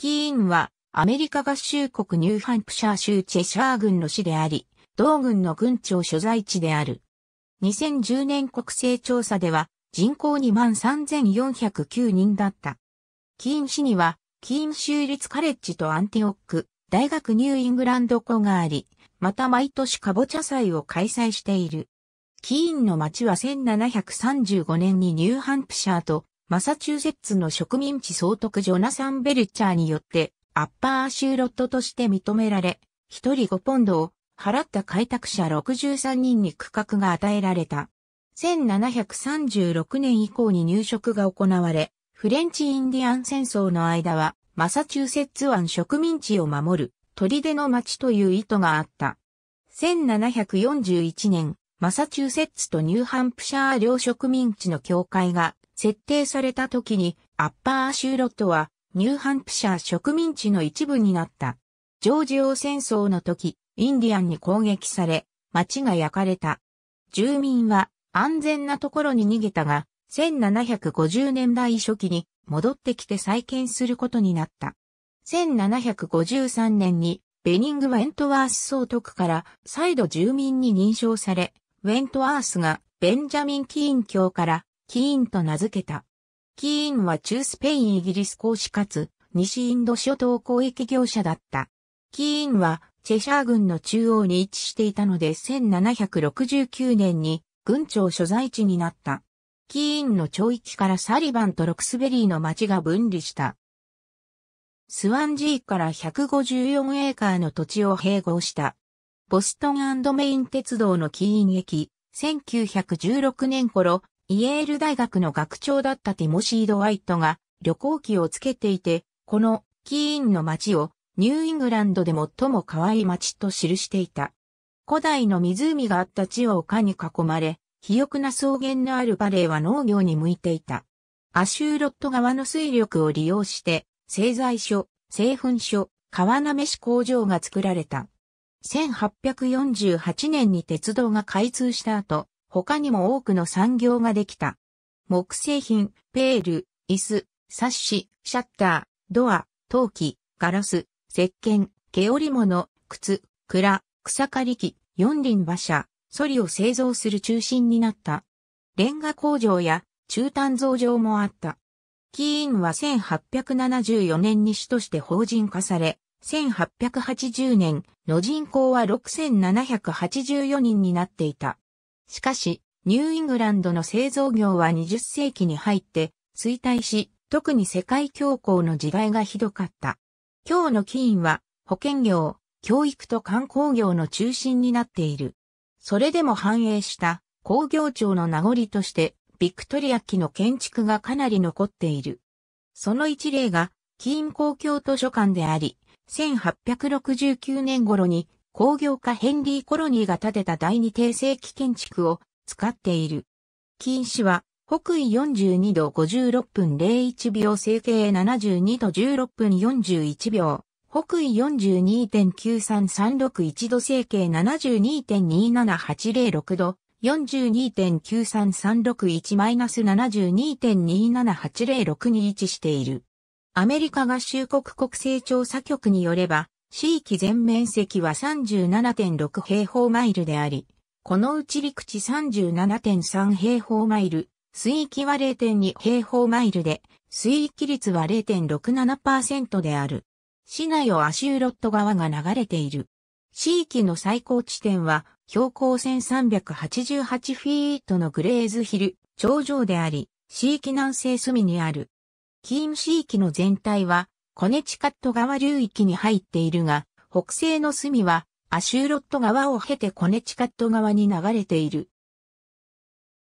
キーンはアメリカ合衆国ニューハンプシャー州チェシャー郡の市であり、同郡の郡庁所在地である。2010年国勢調査では人口2万3409人だった。キーン市にはキーン州立カレッジとアンティオック大学ニューイングランド校があり、また毎年カボチャ祭を開催している。キーンの町は1735年にニューハンプシャーとマサチューセッツの植民地総督ジョナサン・ベルチャーによって、アッパーシューロットとして認められ、一人5ポンドを払った開拓者63人に区画が与えられた。1736年以降に入植が行われ、フレンチ・インディアン戦争の間は、マサチューセッツ湾植民地を守る、砦の町という意図があった。1741年、マサチューセッツとニューハンプシャー両植民地の境界が設定された時にアッパーアシューロットはニューハンプシャー植民地の一部になった。ジョージ王戦争の時、インディアンに攻撃され、町が焼かれた。住民は安全なところに逃げたが、1750年代初期に戻ってきて再建することになった。1753年にベニング・ウェントワース総督から再度住民に認証され、ウェントワースがベンジャミン・キーン教からキーンと名付けた。キーンは中スペインイギリス公使かつ西インド諸島交易業者だった。キーンはチェシャー軍の中央に位置していたので1769年に軍庁所在地になった。キーンの町域からサリバンとロクスベリーの町が分離した。スワンジーから154エーカーの土地を併合した。ボストンメイン鉄道のキーン駅、1916年頃、イエール大学の学長だったティモシー・ドワイトが旅行記をつけていて、このキーンの街をニューイングランドで最も可愛い街と記していた。古代の湖があった地を丘に囲まれ、肥沃な草原のあるバレーは農業に向いていた。アシューロット川の水力を利用して、製材所、製粉所、川なめし工場が作られた。1848年に鉄道が開通した後、他にも多くの産業ができた。木製品、ペール、椅子、サッシ、シャッター、ドア、陶器、ガラス、石鹸、毛織物、靴、蔵、草刈り機、四輪馬車、ソリを製造する中心になった。レンガ工場や中炭造場もあった。キーンは1874年に市として法人化され、1880年の人口は6784人になっていた。しかし、ニューイングランドの製造業は20世紀に入って衰退し、特に世界恐慌の時代がひどかった。今日のキーンは保険業、教育と観光業の中心になっている。それでも繁栄した工業庁の名残としてビクトリア期の建築がかなり残っている。その一例がキーン公共図書館であり、1869年頃に工業家ヘンリー・コロニーが建てた第二帝政期建築を使っている。近市は北緯42度56分01秒西形72度16分41秒。北緯42.93361度西形72.27806度42.93361-72.27806に位置している。アメリカ合衆国国勢調査局によれば、地域全面積は37.6平方マイルであり、このうち陸地37.3平方マイル、水域は0.2平方マイルで、水域率は0.67%である。市内をアシューロット川が流れている。地域の最高地点は標高1388フィートのグレーズヒル、頂上であり、地域南西隅にある。キーム域の全体はコネチカット川流域に入っているが、北西の隅はアシューロット川を経てコネチカット川に流れている。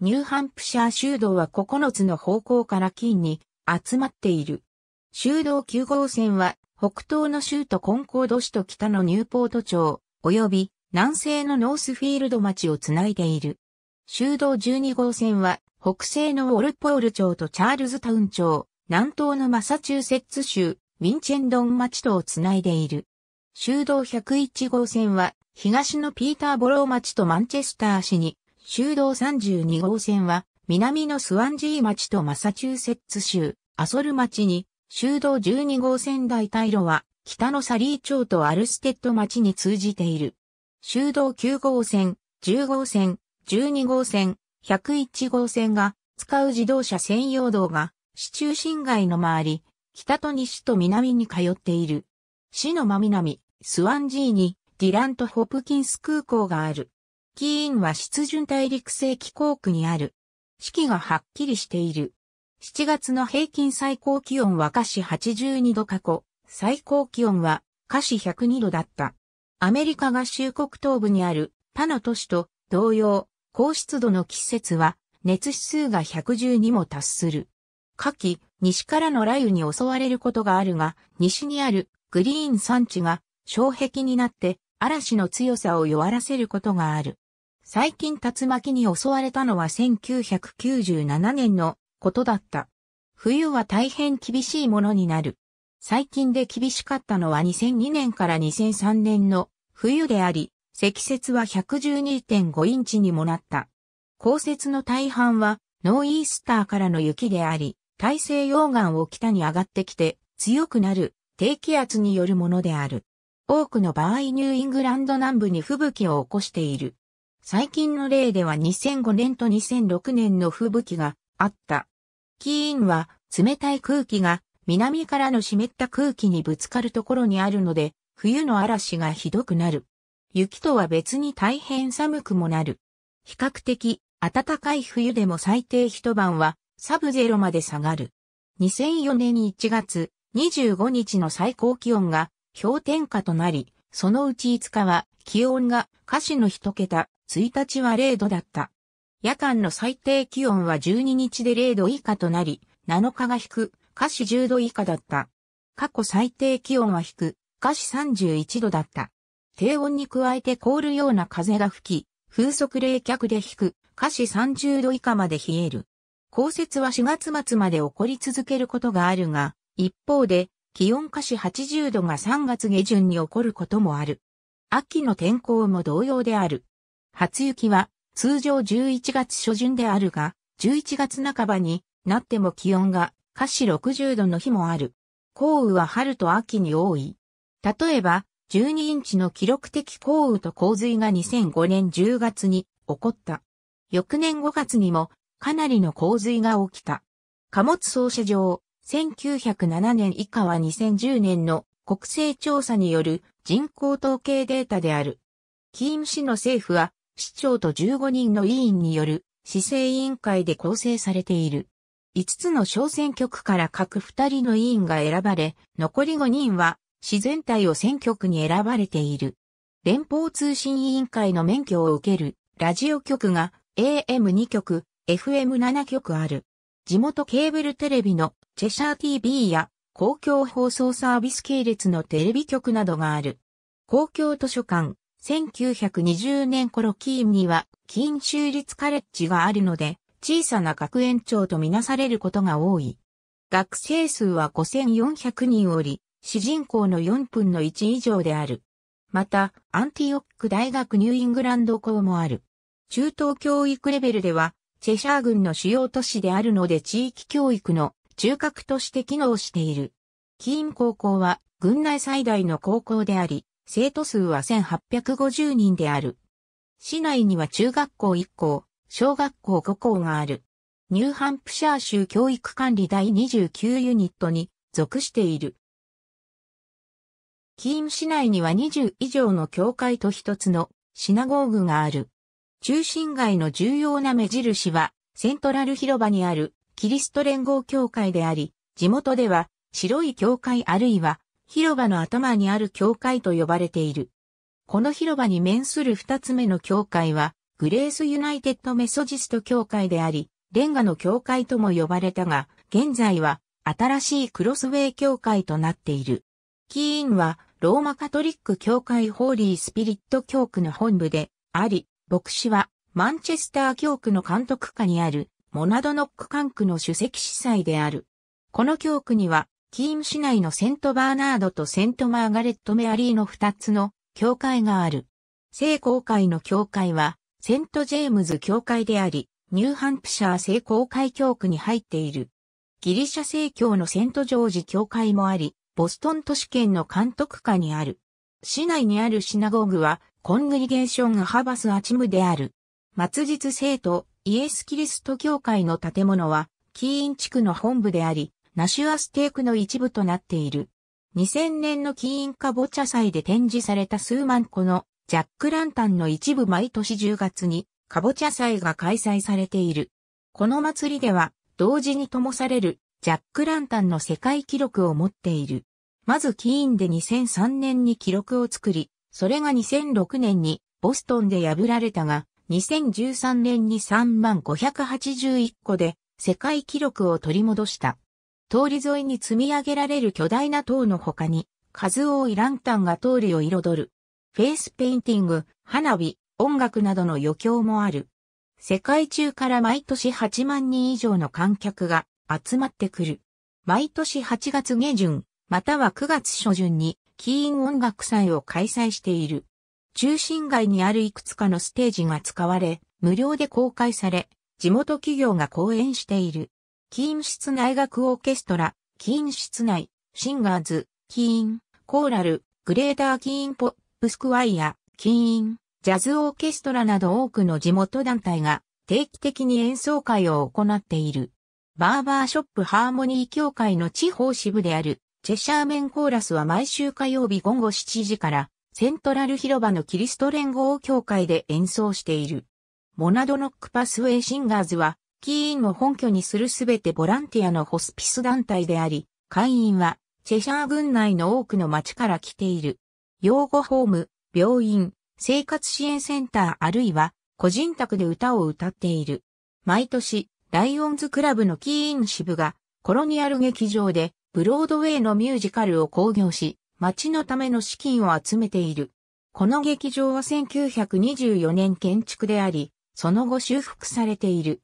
ニューハンプシャー州道は9つの方向から近に集まっている。州道9号線は北東の州都コンコード市と北のニューポート町、及び南西のノースフィールド町をつないでいる。州道12号線は北西のウォルポール町とチャールズタウン町、南東のマサチューセッツ州、ウィンチェンドン町とをつないでいる。修道101号線は、東のピーターボロー町とマンチェスター市に、修道32号線は、南のスワンジー町とマサチューセッツ州、アソル町に、修道12号線大体路は、北のサリー町とアルステッド町に通じている。修道9号線、10号線、12号線、101号線が使う自動車専用道が市中心街の周り、北と西と南に通っている。市の真南、スワンジーにディラント・ホプキンス空港がある。キーンは湿潤大陸性気候区にある。四季がはっきりしている。7月の平均最高気温は華氏82度過去、最高気温は華氏102度だった。アメリカ合衆国東部にある他の都市と同様、高湿度の季節は熱指数が110にも達する。夏季、西からの雷雨に襲われることがあるが、西にあるグリーン山地が障壁になって嵐の強さを弱らせることがある。最近竜巻に襲われたのは1997年のことだった。冬は大変厳しいものになる。最近で厳しかったのは2002年から2003年の冬であり、積雪は112.5インチにもなった。降雪の大半はノーイースターからの雪であり、大西洋岸を北に上がってきて強くなる低気圧によるものである。多くの場合ニューイングランド南部に吹雪を起こしている。最近の例では2005年と2006年の吹雪があった。キーンは冷たい空気が南からの湿った空気にぶつかるところにあるので、冬の嵐がひどくなる。雪とは別に大変寒くもなる。比較的暖かい冬でも最低一晩はサブゼロまで下がる。2004年1月25日の最高気温が氷点下となり、そのうち5日は気温が下肢の1桁、1日は0度だった。夜間の最低気温は12日で0度以下となり、7日が低く、下肢10度以下だった。過去最低気温は低く、下肢31度だった。低温に加えて凍るような風が吹き、風速冷却で低く、下肢30度以下まで冷える。降雪は4月末まで起こり続けることがあるが、一方で、気温下肢80度が3月下旬に起こることもある。秋の天候も同様である。初雪は通常11月初旬であるが、11月半ばになっても気温が下肢60度の日もある。降雨は春と秋に多い。例えば、12インチの記録的降雨と洪水が2005年10月に起こった。翌年5月にもかなりの洪水が起きた。貨物総車場、1907年以下は2010年の国勢調査による人口統計データである。キーム市の政府は、市長と15人の委員による市政委員会で構成されている。5つの小選挙区から各2人の委員が選ばれ、残り5人は市全体を選挙区に選ばれている。連邦通信委員会の免許を受けるラジオ局が AM2 局、FM7 局ある。地元ケーブルテレビのチェシャー TV や公共放送サービス系列のテレビ局などがある。公共図書館、1920年頃キーンには、キーン州立カレッジがあるので、小さな学園長とみなされることが多い。学生数は5400人おり、主人公の4分の1以上である。また、アンティオック大学ニューイングランド校もある。中等教育レベルでは、チェシャー郡の主要都市であるので地域教育の中核として機能している。キーン高校は郡内最大の高校であり、生徒数は1850人である。市内には中学校1校、小学校5校がある。ニューハンプシャー州教育管理第29ユニットに属している。キーン市内には20以上の教会と一つのシナゴーグがある。中心街の重要な目印は、セントラル広場にあるキリスト連合教会であり、地元では白い教会あるいは広場の頭にある教会と呼ばれている。この広場に面する二つ目の教会は、グレースユナイテッドメソジスト教会であり、レンガの教会とも呼ばれたが、現在は新しいクロスウェイ教会となっている。キーンはローマカトリック教会ホーリースピリット教区の本部であり、牧師は、マンチェスター教区の監督下にある、モナドノック管区の主席司祭である。この教区には、キーム市内のセントバーナードとセントマーガレット・メアリーの二つの教会がある。聖公会の教会は、セント・ジェームズ教会であり、ニューハンプシャー聖公会教区に入っている。ギリシャ聖教のセント・ジョージ教会もあり、ボストン都市圏の監督下にある。市内にあるシナゴーグは、コングリゲーション・アハバス・アチムである。末日聖徒、イエス・キリスト教会の建物は、キーン地区の本部であり、ナシュアステークの一部となっている。2000年のキーンカボチャ祭で展示された数万個のジャックランタンの一部毎年10月にカボチャ祭が開催されている。この祭りでは同時に灯されるジャックランタンの世界記録を持っている。まずキーンで2003年に記録を作り、それが2006年にボストンで破られたが、2013年に3万581個で世界記録を取り戻した。通り沿いに積み上げられる巨大な塔の他に、数多いランタンが通りを彩る。フェイスペインティング、花火、音楽などの余興もある。世界中から毎年8万人以上の観客が集まってくる。毎年8月下旬、または9月初旬にキーン音楽祭を開催している。中心街にあるいくつかのステージが使われ、無料で公開され、地元企業が講演している。キーン室内楽オーケストラ、キーン室内、シンガーズ、キーン、コーラル、グレーターキーンポップスクワイア、キーン、ジャズオーケストラなど多くの地元団体が定期的に演奏会を行っている。バーバーショップハーモニー協会の地方支部であるチェシャーメンコーラスは毎週火曜日午後7時からセントラル広場のキリスト連合協会で演奏している。モナドノックパスウェイシンガーズはキーンを本拠にするすべてボランティアのホスピス団体であり、会員はチェシャー郡内の多くの町から来ている。養護ホーム、病院、生活支援センターあるいは個人宅で歌を歌っている。毎年、ライオンズクラブのキーン支部がコロニアル劇場でブロードウェイのミュージカルを興行し、町のための資金を集めている。この劇場は1924年建築であり、その後修復されている。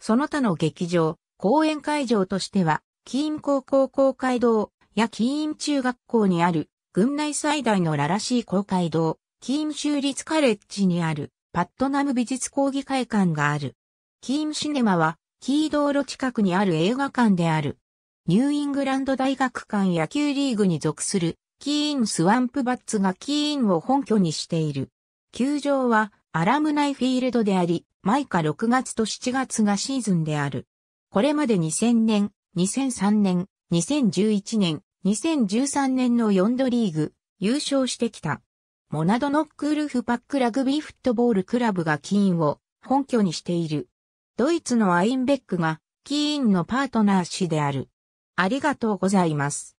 その他の劇場、公演会場としては、キーン高校公会堂やキーン中学校にある、軍内最大のララシー公会堂、キーン州立カレッジにある、パットナム美術講義会館がある。キーンシネマは、キー道路近くにある映画館である。ニューイングランド大学間野球リーグに属するキーンスワンプバッツがキーンを本拠にしている。球場はアラムナイフィールドであり、毎夏6月と7月がシーズンである。これまで2000年、2003年、2011年、2013年の4度リーグ、優勝してきた。モナドノックウルフパックラグビーフットボールクラブがキーンを本拠にしている。ドイツのアインベックがキーンのパートナー氏である。ありがとうございます。